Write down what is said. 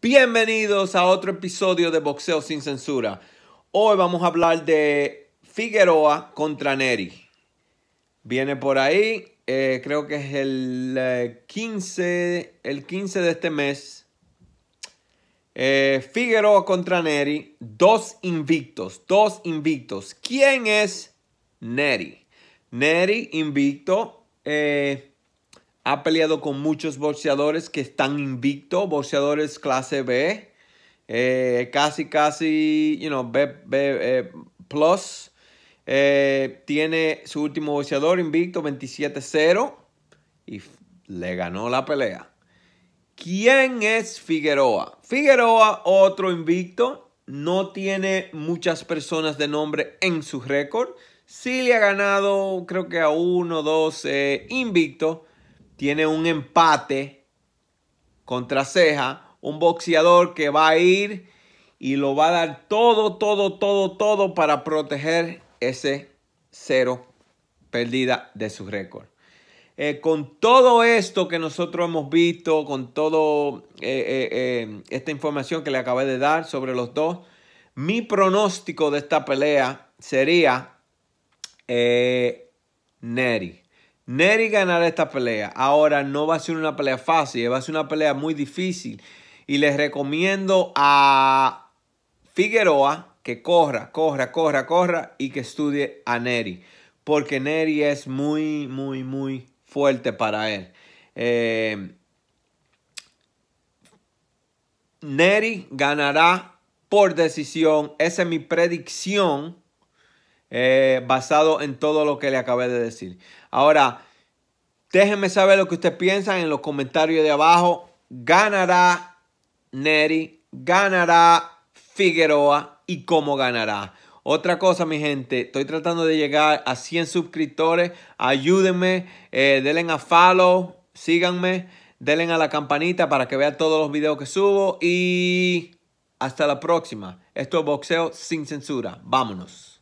Bienvenidos a otro episodio de Boxeo sin Censura. Hoy vamos a hablar de Figueroa contra Neri. Viene por ahí, eh, creo que es el 15, eh, el de este mes. Eh, Figueroa contra Neri, dos invictos, dos invictos. ¿Quién es Neri? Neri invicto. Ha peleado con muchos boxeadores que están invicto, boxeadores clase B, eh, casi, casi, you know, B, eh, plus. Eh, tiene su último boxeador invicto 27-0 y le ganó la pelea. ¿Quién es Figueroa? Figueroa, otro invicto, no tiene muchas personas de nombre en su récord. Sí le ha ganado, creo que a uno o dos invictos, tiene un empate contra Ceja, un boxeador que va a ir y lo va a dar todo, todo, todo, todo para proteger ese cero perdida de su récord. Eh, con todo esto que nosotros hemos visto, con toda eh, eh, esta información que le acabé de dar sobre los dos, mi pronóstico de esta pelea sería Neri. Neri ganará esta pelea. Ahora no va a ser una pelea fácil, va a ser una pelea muy difícil. Y les recomiendo a Figueroa que corra, corra, corra, corra y que estudie a Neri. Porque Neri es muy, muy, muy fuerte para él. Eh, Neri ganará por decisión. Esa es mi predicción eh, basado en todo lo que le acabé de decir. Ahora, déjenme saber lo que ustedes piensan en los comentarios de abajo. ¿Ganará Neri? ¿Ganará Figueroa? ¿Y cómo ganará? Otra cosa, mi gente, estoy tratando de llegar a 100 suscriptores. Ayúdenme, eh, denle a follow, síganme, denle a la campanita para que vean todos los videos que subo. Y hasta la próxima. Esto es boxeo sin censura. Vámonos.